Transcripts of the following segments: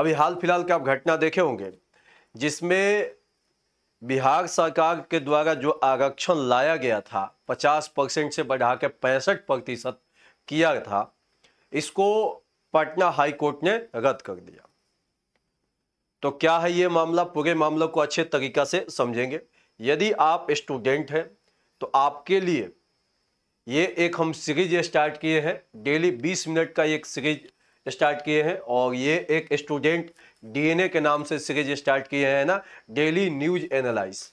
अभी हाल फिलहाल के आप घटना देखे होंगे जिसमें बिहार सरकार के द्वारा जो आरक्षण लाया गया था 50 परसेंट से बढ़ा के पैंसठ प्रतिशत किया था इसको पटना हाई कोर्ट ने रद्द कर दिया तो क्या है ये मामला पूरे मामले को अच्छे तरीका से समझेंगे यदि आप स्टूडेंट हैं तो आपके लिए ये एक हम सीरीज स्टार्ट किए हैं डेली 20 मिनट का एक सीरीज स्टार्ट किए हैं और ये एक स्टूडेंट डीएनए के नाम से सीरीज स्टार्ट किए हैं ना डेली न्यूज एनालाइज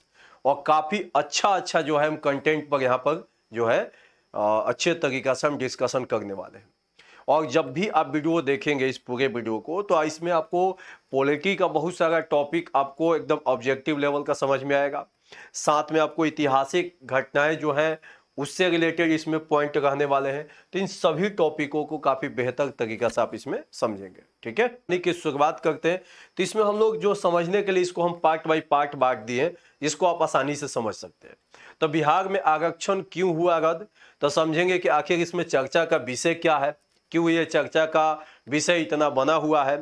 और काफ़ी अच्छा अच्छा जो है हम कंटेंट पर यहाँ पर जो है अच्छे तरीका से हम डिस्कशन करने वाले हैं और जब भी आप वीडियो देखेंगे इस पूरे वीडियो को तो इसमें आपको पॉलिटी का बहुत सारा टॉपिक आपको एकदम ऑब्जेक्टिव लेवल का समझ में आएगा साथ में आपको ऐतिहासिक घटनाएं जो हैं उससे रिलेटेड इसमें पॉइंट रहने वाले हैं तो इन सभी टॉपिकों को काफ़ी बेहतर तरीका से आप इसमें समझेंगे ठीक है यानी कि शुरुआत करते हैं तो इसमें हम लोग जो समझने के लिए इसको हम पार्ट बाई पार्ट बांट दिए इसको आप आसानी से समझ सकते हैं तो बिहार में आरक्षण क्यों हुआ रद्द तो समझेंगे कि आखिर इसमें चर्चा का विषय क्या है क्यों ये चर्चा का विषय इतना बना हुआ है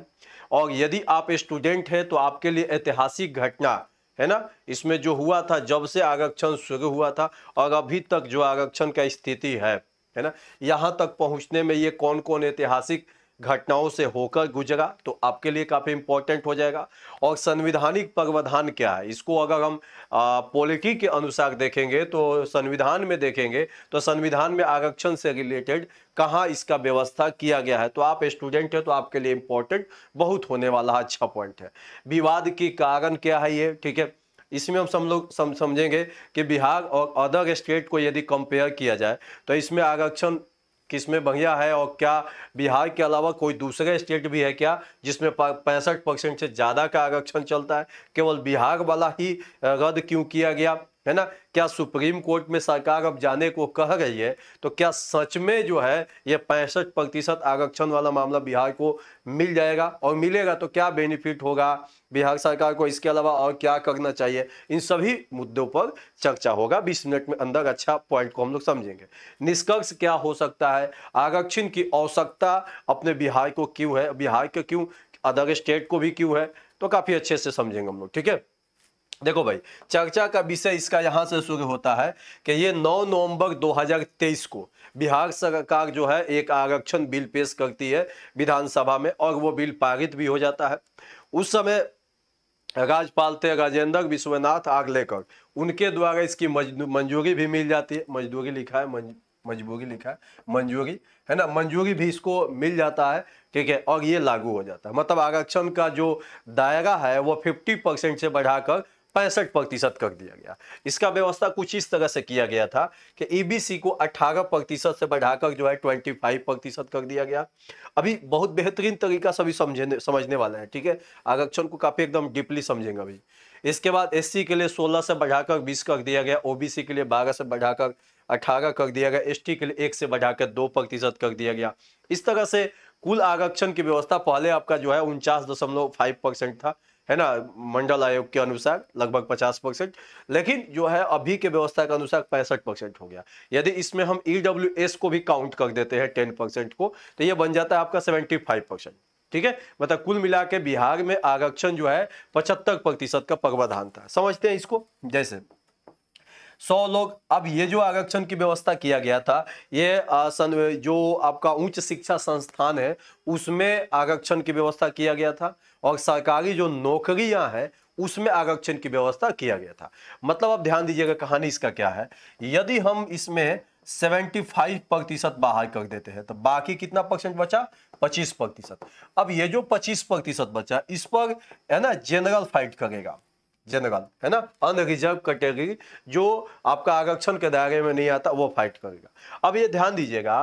और यदि आप स्टूडेंट हैं तो आपके लिए ऐतिहासिक घटना है ना इसमें जो हुआ था जब से आरक्षण शुरू हुआ था और अभी तक जो आरक्षण का स्थिति है है ना यहाँ तक पहुँचने में ये कौन कौन ऐतिहासिक घटनाओं से होकर गुजरा तो आपके लिए काफ़ी इम्पोर्टेंट हो जाएगा और संविधानिक प्रावधान क्या है इसको अगर हम पॉलिटी के अनुसार देखेंगे तो संविधान में देखेंगे तो संविधान में आरक्षण से रिलेटेड कहाँ इसका व्यवस्था किया गया है तो आप स्टूडेंट हैं तो आपके लिए इम्पोर्टेंट बहुत होने वाला अच्छा पॉइंट है विवाद के कारण क्या है ये ठीक है इसमें हम सब लोग समझेंगे कि बिहार और अदर स्टेट को यदि कंपेयर किया जाए तो इसमें आरक्षण किसमें बढ़िया है और क्या बिहार के अलावा कोई दूसरे स्टेट भी है क्या जिसमें पैंसठ परसेंट से ज़्यादा का आरक्षण चलता है केवल बिहार वाला ही रद्द क्यों किया गया है ना क्या सुप्रीम कोर्ट में सरकार अब जाने को कह रही है तो क्या सच में जो है ये पैंसठ प्रतिशत आरक्षण वाला मामला बिहार को मिल जाएगा और मिलेगा तो क्या बेनिफिट होगा बिहार सरकार को इसके अलावा और क्या करना चाहिए इन सभी मुद्दों पर चर्चा होगा 20 मिनट में अंदर अच्छा पॉइंट को हम लोग समझेंगे निष्कर्ष क्या हो सकता है आरक्षण की आवश्यकता अपने बिहार को क्यों है बिहार के क्यों अदर स्टेट को भी क्यों है तो काफ़ी अच्छे से समझेंगे हम लोग ठीक है देखो भाई चर्चा का विषय इसका यहाँ से शुरू होता है कि ये 9 नवंबर 2023 को बिहार सरकार जो है एक आरक्षण बिल पेश करती है विधानसभा में और वो बिल पारित भी हो जाता है उस समय राजपाल थे राजेंद्र विश्वनाथ आग लेकर उनके द्वारा इसकी मंजूरी भी मिल जाती है मजदूरी लिखा है मंज... मजबूरी लिखा है मंजूरी है ना मंजूरी भी इसको मिल जाता है ठीक है और ये लागू हो जाता है मतलब आरक्षण का जो दायरा है वो 50 परसेंट से बढ़ाकर पैंसठ प्रतिशत कर दिया गया इसका व्यवस्था कुछ इस तरह से किया गया था कि ईबीसी को 18 प्रतिशत से बढ़ाकर जो है 25 प्रतिशत कर दिया गया अभी बहुत बेहतरीन तरीका सभी समझने समझने वाला है ठीक है आरक्षण को काफ़ी एकदम डीपली समझेंगे अभी इसके बाद एससी के लिए 16 से बढ़ाकर 20 कर दिया गया ओबीसी के लिए 12 से बढ़ाकर 18 कर दिया गया एसटी के लिए एक से बढ़ाकर दो प्रतिशत कर दिया गया इस तरह से कुल आरक्षण की व्यवस्था पहले आपका जो है उनचास दशमलव फाइव परसेंट था है ना मंडल आयोग के अनुसार लगभग 50 परसेंट लेकिन जो है अभी के व्यवस्था के अनुसार पैंसठ परसेंट हो गया यदि इसमें हम ई e को भी काउंट कर देते हैं टेन परसेंट को तो ये बन जाता है आपका सेवेंटी फाइव परसेंट ठीक है मतलब कुल मिला के बिहार में आरक्षण जो है पचहत्तर प्रतिशत का प्रावधान था समझते हैं इसको जैसे सौ लोग अब ये जो आरक्षण की व्यवस्था किया गया था ये सन, जो आपका उच्च शिक्षा संस्थान है उसमें आरक्षण की व्यवस्था किया गया था और सरकारी जो नौकरियां हैं उसमें आरक्षण की व्यवस्था किया गया था मतलब आप ध्यान दीजिएगा कहानी इसका क्या है यदि हम इसमें 75 प्रतिशत बाहर कर देते हैं तो बाकी कितना परसेंट बचा 25 प्रतिशत अब ये जो 25 प्रतिशत बचा इस पर है ना जनरल फाइट करेगा जनरल है ना अनरिजर्व कैटेगरी जो आपका आरक्षण के दायरे में नहीं आता वो फाइट करेगा अब ये ध्यान दीजिएगा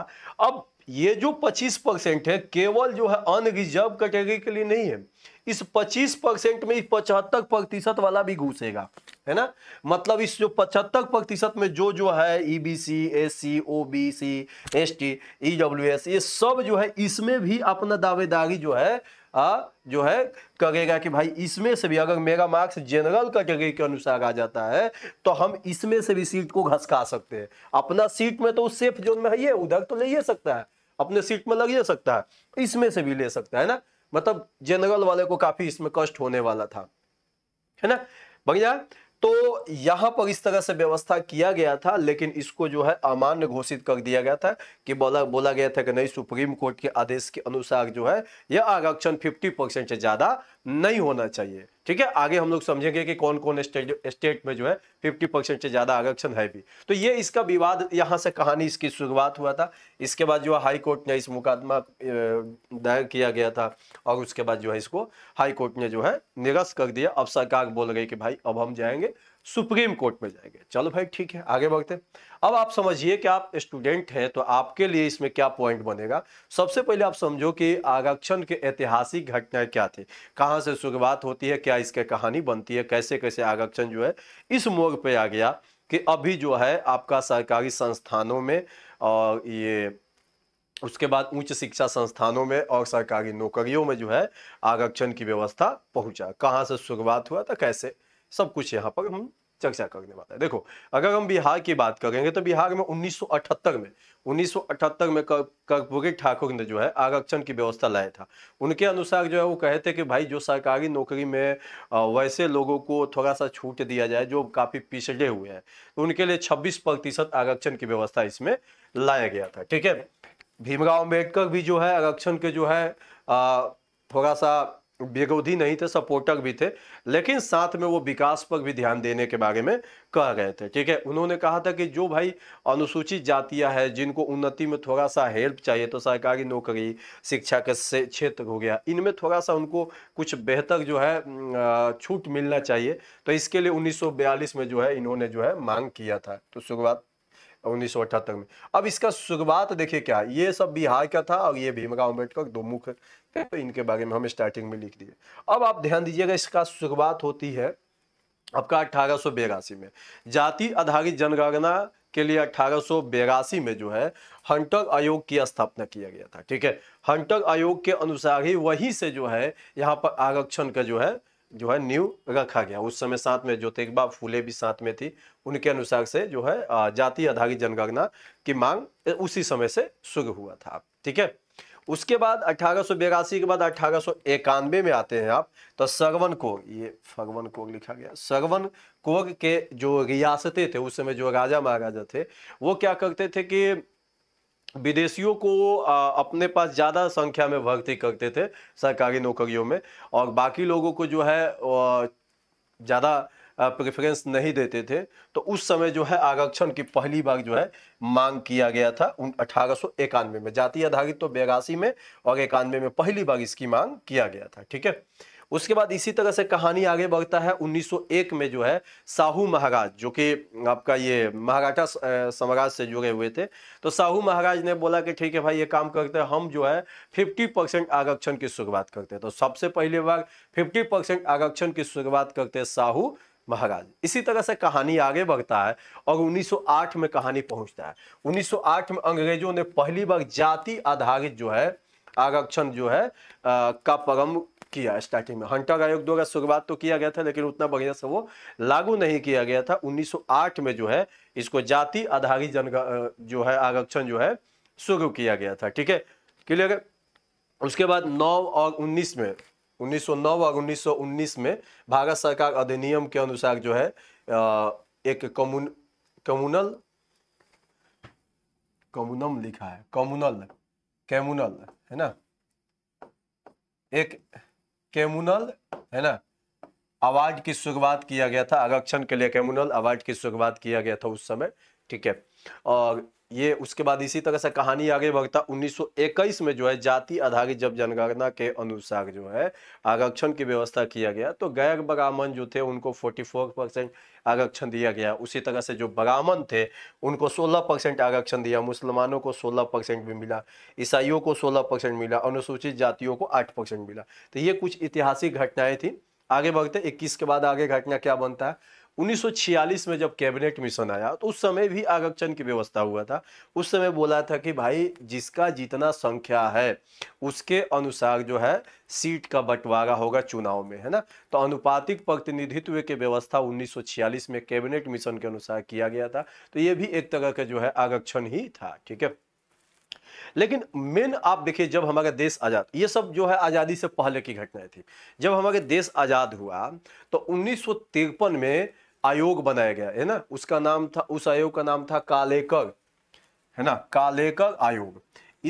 अब ये जो 25 परसेंट है केवल जो है अनरिजर्व कैटेगरी के लिए नहीं है इस 25 परसेंट में पचहत्तर प्रतिशत वाला भी घुसेगा है ना मतलब इस जो पचहत्तर प्रतिशत में जो जो है E B C S C O B C S T E W S ये सब जो है इसमें भी अपना दावेदारी जो है आ, जो है कहेगा कि भाई इसमें से भी अगर मेगा मार्क्स जनरल कैटेगरी के अनुसार आ जाता है तो हम इसमें से भी सीट को घसका सकते हैं अपना सीट में तो उस सेफ जोन में है ये उधर तो ले ही सकता है अपने सीट में लग ही सकता है इसमें से भी ले सकता है ना मतलब जनरल वाले को काफी इसमें कष्ट होने वाला था है ना बढ़िया तो यहां पर इस तरह से व्यवस्था किया गया था लेकिन इसको जो है अमान्य घोषित कर दिया गया था कि बोला बोला गया था कि नहीं सुप्रीम कोर्ट के आदेश के अनुसार जो है यह आरक्षण 50 परसेंट से ज्यादा नहीं होना चाहिए ठीक है आगे हम लोग समझेंगे कि कौन कौन स्टेट स्टेट में जो है 50 परसेंट से ज़्यादा आरक्षण है भी तो ये इसका विवाद यहाँ से कहानी इसकी शुरुआत हुआ था इसके बाद जो है हाई कोर्ट ने इस मुकदमा दायर किया गया था और उसके बाद जो है इसको हाई कोर्ट ने जो है निरस्त कर दिया अब सरकार बोल गई कि भाई अब हम जाएंगे सुप्रीम कोर्ट में जाएंगे चलो भाई ठीक है आगे बढ़ते अब आप समझिए कि आप स्टूडेंट हैं तो आपके लिए इसमें क्या पॉइंट बनेगा सबसे पहले आप समझो कि आरक्षण के ऐतिहासिक घटनाएं क्या थी कहां से शुरुआत होती है क्या इसके कहानी बनती है कैसे कैसे आरक्षण जो है इस मोड़ पे आ गया कि अभी जो है आपका सरकारी संस्थानों में और ये उसके बाद उच्च शिक्षा संस्थानों में और सरकारी नौकरियों में जो है आरक्षण की व्यवस्था पहुंचा कहाँ से शुरुआत हुआ था कैसे सब कुछ यहाँ पर हम चर्चा करने वाले देखो अगर हम बिहार की बात करेंगे तो बिहार में 1978 में 1978 में कर्पूरी ठाकुर ने जो है आरक्षण की व्यवस्था लाया था उनके अनुसार जो है वो कहे थे कि भाई जो सरकारी नौकरी में वैसे लोगों को थोड़ा सा छूट दिया जाए जो काफ़ी पिछड़े हुए हैं तो उनके लिए छब्बीस प्रतिशत आरक्षण की व्यवस्था इसमें लाया गया था ठीक है भीमराव अम्बेडकर भी जो है आरक्षण के जो है थोड़ा सा बेगौधी नहीं थे सपोर्टक भी थे लेकिन साथ में वो विकास पर भी ध्यान देने के बारे में कह गए थे ठीक है उन्होंने कहा था कि जो भाई अनुसूचित जातियां हैं जिनको उन्नति में थोड़ा सा हेल्प चाहिए तो सरकारी नौकरी शिक्षा के क्षेत्र हो गया इनमें थोड़ा सा उनको कुछ बेहतर जो है छूट मिलना चाहिए तो इसके लिए उन्नीस में जो है इन्होंने जो है मांग किया था तो शुरुआत उन्नीस में अब इसका शुरुआत देखिए क्या ये सब बिहार का था और ये भीमराव अम्बेडकर दो मुख्य तो इनके बारे में हम स्टार्टिंग में लिख दिए अब आप ध्यान दीजिएगा इसका शुरुआत होती है आपका अठारह में जाति आधारित जनगणना के लिए अठारह में जो है हंटर आयोग की स्थापना किया गया था ठीक है हंटर आयोग के अनुसार ही वहीं से जो है यहाँ पर आरक्षण का जो है जो है न्यू रखा गया उस समय साथ में ज्योतिबा फूले भी साथ में थी उनके अनुसार से जो है जाति आधारित जनगणना की मांग उसी समय से शुरू हुआ था ठीक है उसके बाद अठारह के बाद अठारह में आते हैं आप तो सरवन कोग ये फगवन कोग लिखा गया सरवन कोग के जो रियासतें थे उस समय जो राजा महाराजा थे वो क्या करते थे कि विदेशियों को अपने पास ज़्यादा संख्या में भर्ती करते थे सरकारी नौकरियों में और बाकी लोगों को जो है ज़्यादा प्रेफरेंस नहीं देते थे तो उस समय जो है आरक्षण की पहली बार जो है मांग किया गया था उन अठारह में जाति आधारित तो बयासी में और इक्यानवे में पहली बार इसकी मांग किया गया था ठीक है उसके बाद इसी तरह से कहानी आगे बढ़ता है 1901 में जो है साहू महाराज जो कि आपका ये महाराठा समाज से जुड़े हुए थे तो साहू महाराज ने बोला कि ठीक है भाई ये काम करते हैं हम जो है 50 परसेंट आरक्षण की शुरुआत करते हैं तो सबसे पहली बार 50 परसेंट आरक्षण की शुरुआत करते साहू महाराज इसी तरह से कहानी आगे बढ़ता है और 1908 में कहानी पहुंचता है 1908 में अंग्रेजों ने पहली बार जाति आधारित जो है आरक्षण जो है आ, का परम किया स्टार्टिंग में हंटर आयोग द्वारा शुरुआत तो किया गया था लेकिन उतना बढ़िया से वो लागू नहीं किया गया था 1908 में जो है इसको जाति आधारित जन जो है आरक्षण जो है शुरू किया गया था ठीक है क्लियर उसके बाद नौ और उन्नीस में 1909 और 1919 में भारत सरकार अधिनियम के अनुसार जो है एक कम्युन कम्युनल कम्युनम लिखा है कम्युनल कैमुनल है ना एक कैमुनल है ना अवार्ड की शुरुआत किया गया था आरक्षण के लिए कैमुनल अवार्ड की शुरुआत किया गया था उस समय ठीक है और ये उसके बाद इसी तरह से कहानी आगे बढ़ता 1921 में जो है जाति आधारित जब जनगणना के अनुसार जो है आरक्षण की व्यवस्था किया गया तो गैर ब्राह्मण जो थे उनको 44 परसेंट आरक्षण दिया गया उसी तरह से जो ब्राह्मण थे उनको 16 परसेंट आरक्षण दिया मुसलमानों को 16 परसेंट भी मिला ईसाइयों को 16 परसेंट मिला अनुसूचित जातियों को आठ परसेंट मिला तो ये कुछ ऐतिहासिक घटनाएं थी आगे बढ़ते इक्कीस के बाद आगे घटना क्या बनता है 1946 में जब कैबिनेट मिशन आया तो उस समय भी आरक्षण की व्यवस्था हुआ था उस समय बोला था कि भाई जिसका जितना संख्या है उसके अनुसार जो है सीट का बंटवारा होगा चुनाव में है ना तो अनुपातिक प्रतिनिधित्व की व्यवस्था 1946 में कैबिनेट मिशन के अनुसार किया गया था तो ये भी एक तरह का जो है आरक्षण ही था ठीक है लेकिन मेन आप देखिए जब हमारा देश आज़ाद ये सब जो है आज़ादी से पहले की घटनाएं थी जब हमारे देश आज़ाद हुआ तो उन्नीस में आयोग बनाया गया है ना उसका नाम था उस आयोग का नाम था कालेकर है ना कालेकर आयोग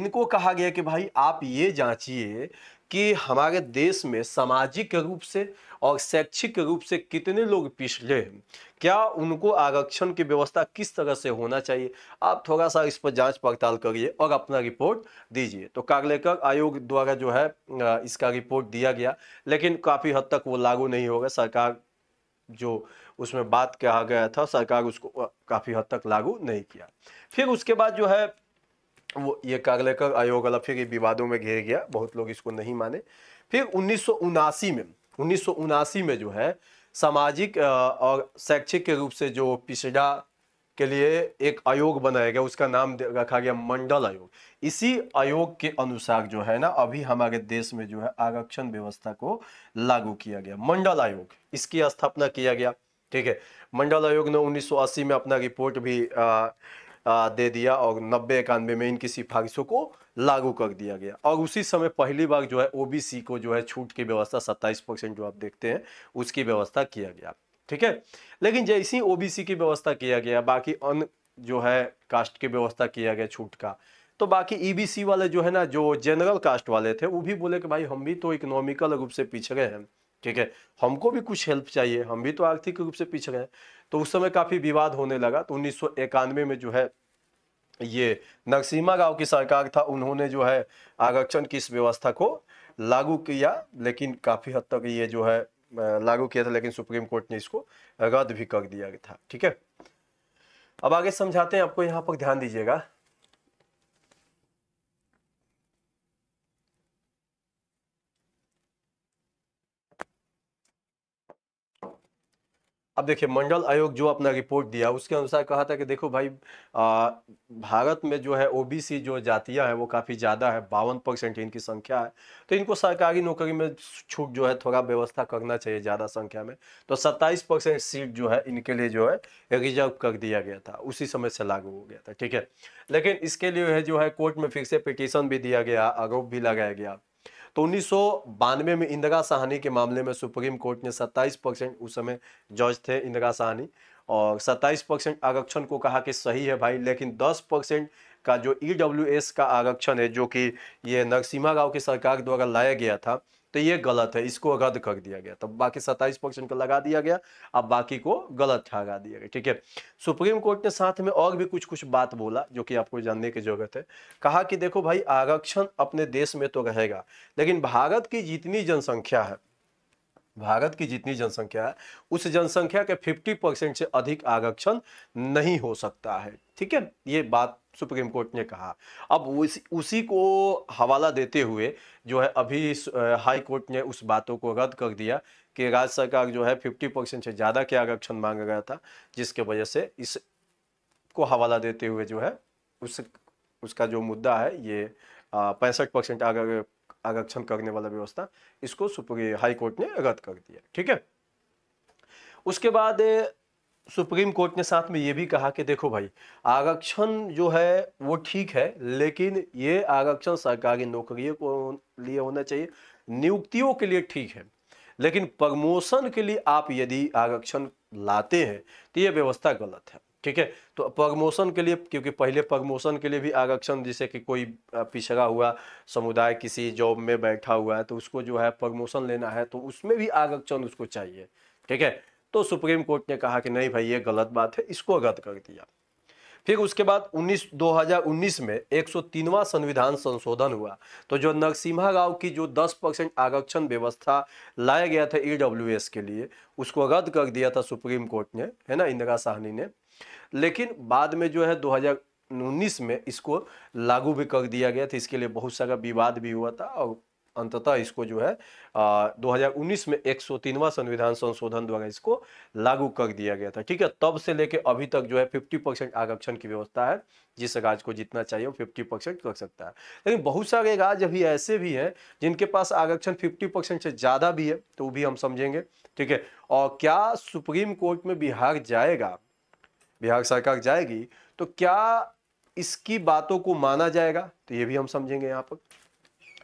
इनको कहा गया कि भाई आप ये जांचिए कि हमारे देश में सामाजिक रूप से और शैक्षिक रूप से कितने लोग पिछले हैं क्या उनको आरक्षण की व्यवस्था किस तरह से होना चाहिए आप थोड़ा सा इस पर जांच पड़ताल करिए और अपना रिपोर्ट दीजिए तो कालेकर आयोग द्वारा जो है इसका रिपोर्ट दिया गया लेकिन काफ़ी हद तक वो लागू नहीं होगा सरकार जो उसमें बात कहा गया था सरकार उसको काफ़ी हद तक लागू नहीं किया फिर उसके बाद जो है वो ये कागलेकर आयोग अलग फिर ये विवादों में घेर गया बहुत लोग इसको नहीं माने फिर उन्नीस में उन्नीस में जो है सामाजिक और शैक्षिक के रूप से जो पिछड़ा के लिए एक आयोग बनाया गया उसका नाम रखा गया मंडल आयोग इसी आयोग के अनुसार जो है ना अभी हमारे देश में जो है आरक्षण व्यवस्था को लागू किया गया मंडल आयोग इसकी स्थापना किया गया ठीक है मंडल आयोग ने 1980 में अपना रिपोर्ट भी आ, आ, दे दिया और नब्बे इक्यानवे में इनकी सिफारिशों को लागू कर दिया गया और उसी समय पहली बार जो है ओबीसी को जो है छूट की व्यवस्था 27 परसेंट जो आप देखते हैं उसकी व्यवस्था किया गया ठीक है लेकिन जैसी ओबीसी की व्यवस्था किया गया बाकी अन जो है कास्ट की व्यवस्था किया गया छूट का तो बाकी ईबीसी वाले जो है ना जो जनरल कास्ट वाले थे वो भी बोले कि भाई हम भी तो इकोनॉमिकल रूप से पिछड़े हैं ठीक है हमको भी कुछ हेल्प चाहिए हम भी तो आर्थिक रूप से पीछे हैं तो उस समय काफ़ी विवाद होने लगा तो उन्नीस में जो है ये नरसिम्हा राव की सरकार था उन्होंने जो है आरक्षण की इस व्यवस्था को लागू किया लेकिन काफ़ी हद तक ये जो है लागू किया था लेकिन सुप्रीम कोर्ट ने इसको रद्द भी कर दिया था ठीक है अब आगे समझाते हैं आपको यहाँ पर ध्यान दीजिएगा अब देखिए मंडल आयोग जो अपना रिपोर्ट दिया उसके अनुसार कहा था कि देखो भाई आ, भारत में जो है ओबीसी जो जातियां हैं वो काफ़ी ज़्यादा है बावन परसेंट इनकी संख्या है तो इनको सरकारी नौकरी में छूट जो है थोड़ा व्यवस्था करना चाहिए ज़्यादा संख्या में तो सत्ताईस परसेंट सीट जो है इनके लिए जो है रिजर्व कर दिया गया था उसी समय से लागू हो गया था ठीक है लेकिन इसके लिए जो है कोर्ट में फिर से पिटिशन भी दिया गया आरोप भी लगाया गया तो उन्नीस में इंदिरा साहनी के मामले में सुप्रीम कोर्ट ने सत्ताईस परसेंट उस समय जज थे इंदिरा साहनी और सत्ताईस परसेंट आरक्षण को कहा कि सही है भाई लेकिन दस परसेंट का जो ई e का आरक्षण है जो कि ये नरसिम्हा राव की सरकार द्वारा लाया गया था तो ये गलत है इसको अगध कर दिया गया तब तो बाकी सत्ताईस परसेंट को लगा दिया गया अब बाकी को गलत ठहरा दिया गया ठीक है सुप्रीम कोर्ट ने साथ में और भी कुछ कुछ बात बोला जो कि आपको जानने की जरूरत है कहा कि देखो भाई आरक्षण अपने देश में तो रहेगा लेकिन भारत की जितनी जनसंख्या है भारत की जितनी जनसंख्या है उस जनसंख्या के 50 परसेंट से अधिक आरक्षण नहीं हो सकता है ठीक है ये बात सुप्रीम कोर्ट ने कहा अब उस, उसी को हवाला देते हुए जो है अभी हाई कोर्ट ने उस बातों को रद्द कर दिया कि राज्य सरकार जो है 50 परसेंट से ज़्यादा के आरक्षण मांग गया था जिसके वजह से इस को हवाला देते हुए जो है उस उसका जो मुद्दा है ये पैंसठ परसेंट आगे आरक्षण करने वाला व्यवस्था इसको सुप्रीम हाई कोर्ट ने रद्द कर दिया ठीक है उसके बाद सुप्रीम कोर्ट ने साथ में ये भी कहा कि देखो भाई आरक्षण जो है वो ठीक है लेकिन ये आरक्षण सरकारी नौकरियों को लिए होना चाहिए नियुक्तियों के लिए ठीक है लेकिन प्रमोशन के लिए आप यदि आरक्षण लाते हैं तो ये व्यवस्था गलत है ठीक है तो प्रमोशन के लिए क्योंकि पहले प्रमोशन के लिए भी आरक्षण जैसे कि कोई पिछड़ा हुआ समुदाय किसी जॉब में बैठा हुआ है तो उसको जो है प्रमोशन लेना है तो उसमें भी आरक्षण उसको चाहिए ठीक है तो सुप्रीम कोर्ट ने कहा कि नहीं भाई ये गलत बात है इसको रद्द कर दिया फिर उसके बाद 19 2019 में 103वां संविधान संशोधन हुआ तो जो नरसिम्हा राव की जो 10 परसेंट आरक्षण व्यवस्था लाया गया था ईडब्ल्यूएस e के लिए उसको रद्द कर दिया था सुप्रीम कोर्ट ने है ना इंदिरा साहनी ने लेकिन बाद में जो है 2019 में इसको लागू भी कर दिया गया था इसके लिए बहुत सारा विवाद भी हुआ था और अंततः इसको जो है आ, 2019 में 103वां संविधान संशोधन द्वारा इसको लागू कर दिया गया था ठीक है तब से लेके अभी तक जो है 50 परसेंट आरक्षण की व्यवस्था है जिस राज्य को जितना चाहिए वो 50 परसेंट कर सकता है लेकिन बहुत सारे राज्य अभी ऐसे भी हैं जिनके पास आरक्षण 50 परसेंट से ज़्यादा भी है तो वो भी हम समझेंगे ठीक है और क्या सुप्रीम कोर्ट में बिहार जाएगा बिहार सरकार जाएगी तो क्या इसकी बातों को माना जाएगा तो ये भी हम समझेंगे यहाँ पर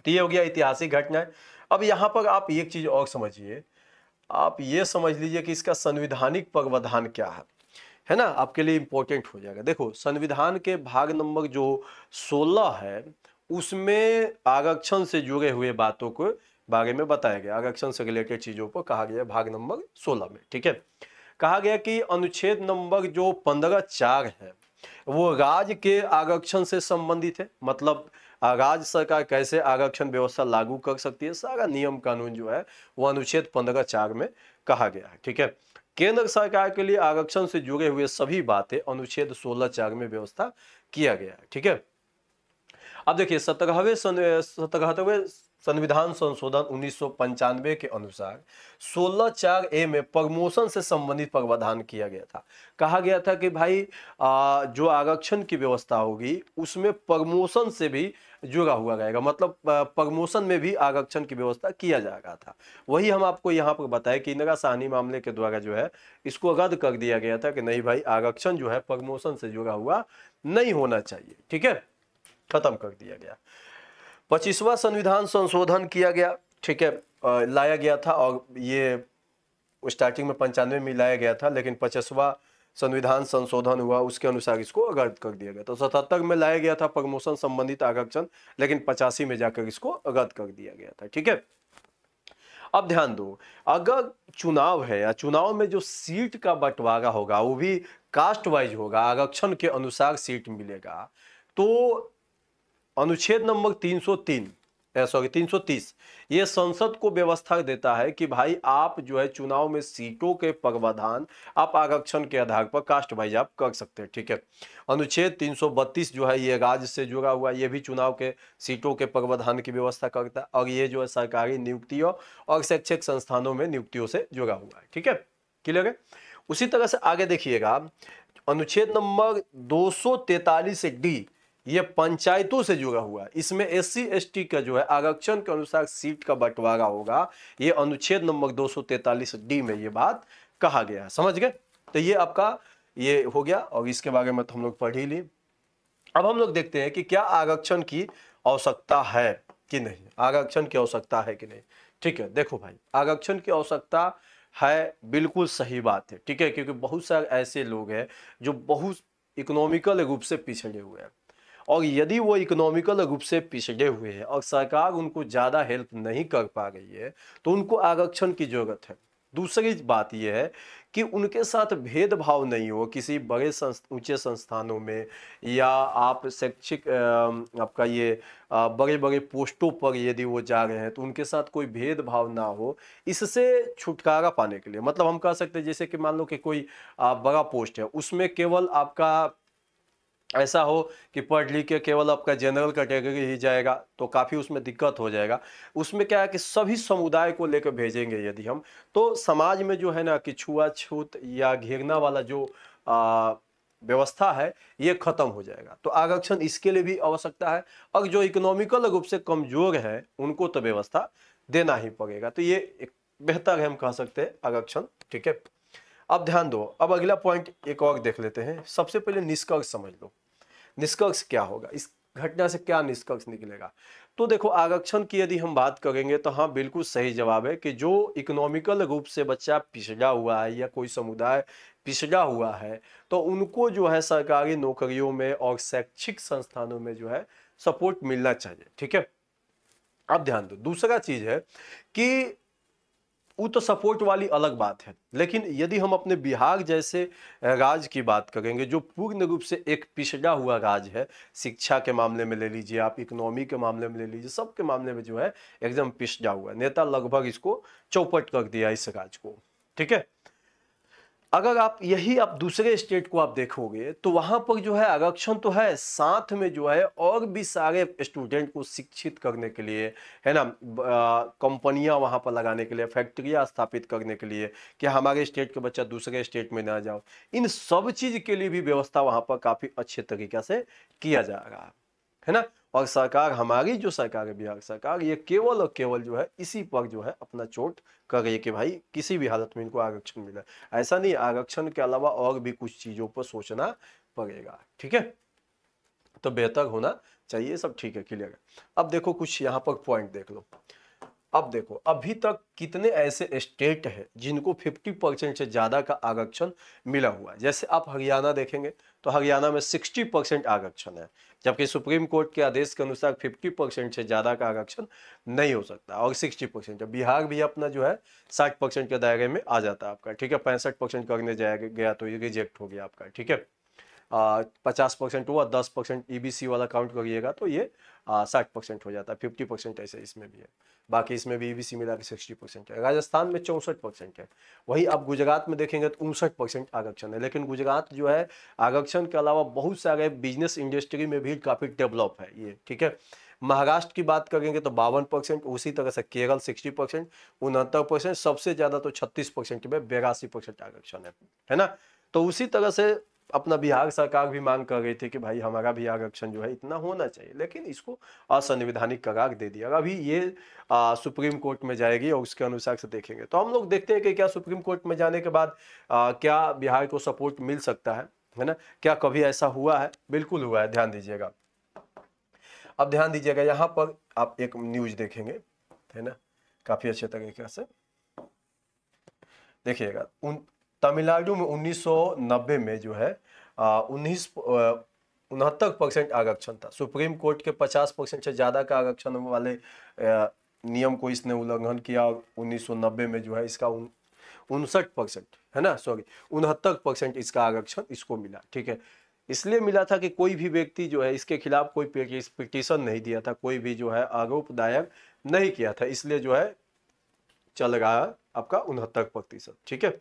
तो ये हो गया ऐतिहासिक घटनाएं अब यहाँ पर आप एक चीज़ और समझिए आप ये समझ लीजिए कि इसका संविधानिक प्रावधान क्या है है ना आपके लिए इम्पोर्टेंट हो जाएगा देखो संविधान के भाग नंबर जो 16 है उसमें आरक्षण से जुड़े हुए बातों को बारे में बताया गया आरक्षण से रिलेटेड चीज़ों पर कहा गया भाग नंबर 16 में ठीक है कहा गया कि अनुच्छेद नंबर जो पंद्रह चार है वो राज्य के आरक्षण से संबंधित है मतलब राज्य सरकार कैसे आरक्षण व्यवस्था लागू कर सकती है सारा नियम कानून जो है वो अनुच्छेद पंद्रह चार में कहा गया है ठीक है केंद्र सरकार के लिए आरक्षण से जुड़े हुए सभी बातें अनुच्छेद सोलह चार में व्यवस्था किया गया है ठीक है अब देखिए सत्रहवें सत्रहवें संविधान संशोधन उन्नीस के अनुसार 16 चार ए में प्रमोशन से संबंधित प्रावधान किया गया था कहा गया था कि भाई आ, जो आरक्षण की व्यवस्था होगी उसमें प्रमोशन से भी जुड़ा हुआ रहेगा मतलब प्रमोशन में भी आरक्षण की व्यवस्था किया जा रहा था वही हम आपको यहाँ पर बताए कि इंदिरा साहनी मामले के द्वारा जो है इसको रद्द कर दिया गया था कि नहीं भाई आरक्षण जो है प्रमोशन से जुड़ा हुआ नहीं होना चाहिए ठीक है खत्म कर दिया गया पच्चीसवा संविधान संशोधन किया गया ठीक है लाया गया था और ये स्टार्टिंग में पंचानवे में लाया गया था लेकिन पचासवा संविधान संशोधन हुआ उसके अनुसार इसको अगर कर दिया गया तो सतहत्तर में लाया गया था प्रमोशन संबंधित आरक्षण लेकिन पचासी में जाकर इसको अगत कर दिया गया था ठीक है अब ध्यान दो अगर चुनाव है या चुनाव में जो सीट का बंटवारा होगा वो भी कास्ट वाइज होगा आरक्षण के अनुसार सीट मिलेगा तो अनुच्छेद नंबर 303 सॉरी 330 ये संसद को व्यवस्था देता है कि भाई आप जो है चुनाव में सीटों के प्रावधान आप आरक्षण के आधार पर कास्ट वाइज आप कर सकते हैं ठीक है अनुच्छेद 332 जो है ये राज्य से जुड़ा हुआ ये भी चुनाव के सीटों के प्रावधान की व्यवस्था करता है और ये जो है सरकारी नियुक्तियों और शैक्षिक संस्थानों में नियुक्तियों से जुड़ा हुआ है ठीक है क्लियर है उसी तरह से आगे देखिएगा अनुच्छेद नंबर दो तैतालीस डी ये पंचायतों से जुड़ा हुआ है इसमें एस सी का जो है आरक्षण के अनुसार सीट का बंटवारा होगा ये अनुच्छेद नंबर 243 डी में ये बात कहा गया है समझ गए तो ये आपका ये हो गया और इसके बारे में तो हम लोग पढ़ ही ली अब हम लोग देखते हैं कि क्या आरक्षण की आवश्यकता है कि नहीं आरक्षण की आवश्यकता है कि नहीं ठीक है देखो भाई आरक्षण की आवश्यकता है बिल्कुल सही बात है ठीक है क्योंकि बहुत सारे ऐसे लोग हैं जो बहुत इकोनॉमिकल रूप से पिछड़े हुए हैं और यदि वो इकोनॉमिकल रूप से पिछड़े हुए हैं और सरकार उनको ज़्यादा हेल्प नहीं कर पा रही है तो उनको आरक्षण की ज़रूरत है दूसरी बात यह है कि उनके साथ भेदभाव नहीं हो किसी बड़े ऊंचे संस्थानों में या आप शैक्षिक आपका ये बड़े बड़े पोस्टों पर यदि वो जा रहे हैं तो उनके साथ कोई भेदभाव ना हो इससे छुटकारा पाने के लिए मतलब हम कह सकते हैं जैसे कि मान लो कि कोई बड़ा पोस्ट है उसमें केवल आपका ऐसा हो कि पढ़ लिख के केवल आपका जनरल कैटेगरी ही जाएगा तो काफ़ी उसमें दिक्कत हो जाएगा उसमें क्या है कि सभी समुदाय को लेकर भेजेंगे यदि हम तो समाज में जो है ना कि छुआछूत या घेरना वाला जो आ, व्यवस्था है ये खत्म हो जाएगा तो आरक्षण इसके लिए भी आवश्यकता है और जो इकोनॉमिकल रूप से कमजोर है उनको तो व्यवस्था देना ही पड़ेगा तो ये बेहतर हम कह सकते हैं आरक्षण ठीक है अब ध्यान दो अब अगला पॉइंट एक और देख लेते हैं सबसे पहले निष्कर्ष समझ लो निष्कर्ष क्या होगा इस घटना से क्या निष्कर्ष निकलेगा तो देखो आरक्षण की यदि हम बात करेंगे तो हाँ बिल्कुल सही जवाब है कि जो इकोनॉमिकल रूप से बच्चा पिछड़ा हुआ है या कोई समुदाय पिछड़ा हुआ है तो उनको जो है सरकारी नौकरियों में और शैक्षिक संस्थानों में जो है सपोर्ट मिलना चाहिए ठीक है अब ध्यान दो दूसरा चीज है कि वो तो सपोर्ट वाली अलग बात है लेकिन यदि हम अपने बिहार जैसे राज्य की बात करेंगे जो पूर्ण रूप से एक पिछड़ा हुआ राज्य है शिक्षा के मामले में ले लीजिए आप इकोनॉमी के मामले में ले लीजिए सब के मामले में जो है एकदम पिछड़ा हुआ नेता लगभग इसको चौपट कर दिया इस राज्य को ठीक है अगर आप यही आप दूसरे स्टेट को आप देखोगे तो वहाँ पर जो है आरक्षण तो है साथ में जो है और भी सारे स्टूडेंट को शिक्षित करने के लिए है ना कंपनियाँ वहाँ पर लगाने के लिए फैक्ट्रियाँ स्थापित करने के लिए कि हमारे स्टेट के बच्चा दूसरे स्टेट में ना जाओ इन सब चीज़ के लिए भी व्यवस्था वहाँ पर काफ़ी अच्छे तरीके से किया जा रहा है ना और सरकार हमारी जो सरकार है बिहार सरकार ये केवल और केवल जो है इसी पर जो है अपना चोट कर रही है कि भाई किसी भी हालत में इनको आरक्षण मिला ऐसा नहीं आरक्षण के अलावा और भी कुछ चीज़ों पर सोचना पड़ेगा ठीक है तो बेहतर होना चाहिए सब ठीक है क्लियर है अब देखो कुछ यहाँ पर पॉइंट देख लो अब देखो अभी तक कितने ऐसे स्टेट हैं जिनको 50 परसेंट से ज़्यादा का आरक्षण मिला हुआ है जैसे आप हरियाणा देखेंगे तो हरियाणा में 60 परसेंट आरक्षण है जबकि सुप्रीम कोर्ट के आदेश के अनुसार 50 परसेंट से ज़्यादा का आरक्षण नहीं हो सकता और 60 परसेंट बिहार भी अपना जो है 60 परसेंट के दायरे में आ जाता है आपका ठीक है पैंसठ परसेंट करने जाया गया तो ये रिजेक्ट हो गया आपका ठीक है पचास परसेंट हुआ दस परसेंट ई e वाला काउंट करिएगा तो ये साठ परसेंट हो जाता है फिफ्टी परसेंट ऐसे इसमें भी है बाकी इसमें भी ई e मिला के सिक्सटी परसेंट है राजस्थान में चौंसठ परसेंट है वही आप गुजरात में देखेंगे तो उनसठ परसेंट आरक्षण है लेकिन गुजरात जो है आरक्षण के अलावा बहुत सारे बिजनेस इंडस्ट्री में भी काफ़ी डेवलप है ये ठीक है महाराष्ट्र की बात करेंगे तो बावन परसेंट उसी तरह से केरल सिक्सटी परसेंट उनहत्तर परसेंट सबसे ज़्यादा तो छत्तीस परसेंट में बेरासी परसेंट आरक्षण है है ना तो उसी तरह से अपना बिहार सरकार भी मांग कर रही थी कि भाई हमारा भी आरक्षण जो है इतना होना चाहिए लेकिन इसको असंवैधानिक करार दे दिया अभी ये आ, सुप्रीम कोर्ट में जाएगी और उसके अनुसार से देखेंगे तो हम लोग देखते हैं कि क्या सुप्रीम कोर्ट में जाने के बाद आ, क्या बिहार को सपोर्ट मिल सकता है है ना क्या कभी ऐसा हुआ है बिल्कुल हुआ है ध्यान दीजिएगा अब ध्यान दीजिएगा यहाँ पर आप एक न्यूज देखेंगे है ना काफी अच्छे तरीके से देखिएगा उन तमिलनाडु में 1990 में जो है उन्नीस उनहत्तर परसेंट आरक्षण था सुप्रीम कोर्ट के 50 परसेंट से ज़्यादा का आरक्षण वाले नियम को इसने उल्लंघन किया और 1990 में जो है इसका उनसठ परसेंट है ना सॉरी उनहत्तर परसेंट इसका आरक्षण इसको मिला ठीक है इसलिए मिला था कि कोई भी व्यक्ति जो है इसके खिलाफ कोई पिटिशन नहीं दिया था कोई भी जो है आरोप दायर नहीं किया था इसलिए जो है चल रहा है आपका उनहत्तर प्रतिशत ठीक है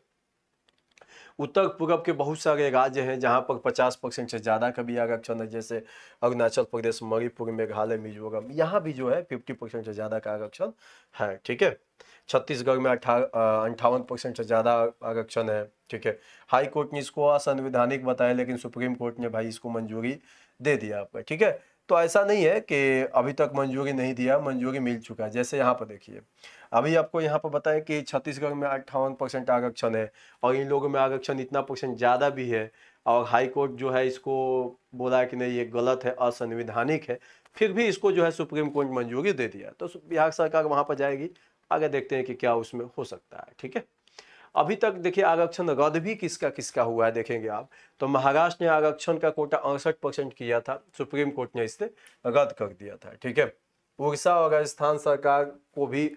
उत्तर पूर्व के बहुत सारे राज्य हैं जहाँ पर पचास परसेंट से ज़्यादा का भी आरक्षण है जैसे अरुणाचल प्रदेश मणिपुर मेघालय मिजोरम यहाँ भी जो है फिफ्टी परसेंट से ज़्यादा का आरक्षण है ठीक है छत्तीसगढ़ में अठारह अंठावन परसेंट से ज़्यादा आरक्षण है ठीक है हाई कोर्ट ने इसको असंवैधानिक बताया लेकिन सुप्रीम कोर्ट ने भाई इसको मंजूरी दे दिया आपका ठीक है तो ऐसा नहीं है कि अभी तक मंजूरी नहीं दिया मंजूरी मिल चुका है जैसे यहाँ पर देखिए अभी आपको यहाँ पर बताया कि छत्तीसगढ़ में अट्ठावन परसेंट आरक्षण है और इन लोगों में आरक्षण इतना परसेंट ज़्यादा भी है और हाई कोर्ट जो है इसको बोला कि नहीं ये गलत है असंवैधानिक है फिर भी इसको जो है सुप्रीम कोर्ट मंजूरी दे दिया तो बिहार सरकार वहाँ पर जाएगी आगे देखते हैं कि क्या उसमें हो सकता है ठीक है अभी तक देखिए आरक्षण रद्द भी किसका किसका हुआ है देखेंगे आप तो महाराष्ट्र ने आरक्षण का कोटा अड़सठ परसेंट किया था सुप्रीम कोर्ट ने इसे रद्द कर दिया था ठीक है उड़ीसा और राजस्थान सरकार को भी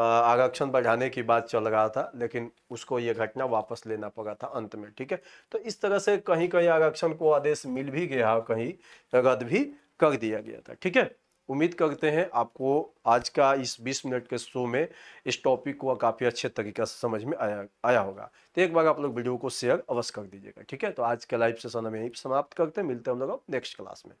आरक्षण बढ़ाने की बात चल रहा था लेकिन उसको ये घटना वापस लेना पड़ा था अंत में ठीक है तो इस तरह से कहीं कहीं आरक्षण को आदेश मिल भी गया कहीं रद्द भी कर दिया गया था ठीक है उम्मीद करते हैं आपको आज का इस 20 मिनट के शो में इस टॉपिक को काफ़ी अच्छे तरीके से समझ में आया आया होगा तो एक बार आप लोग वीडियो को शेयर अवश्य कर दीजिएगा ठीक है तो आज के लाइव सेशन हम यहीं समाप्त करते हैं मिलते हैं हम लोग नेक्स्ट क्लास में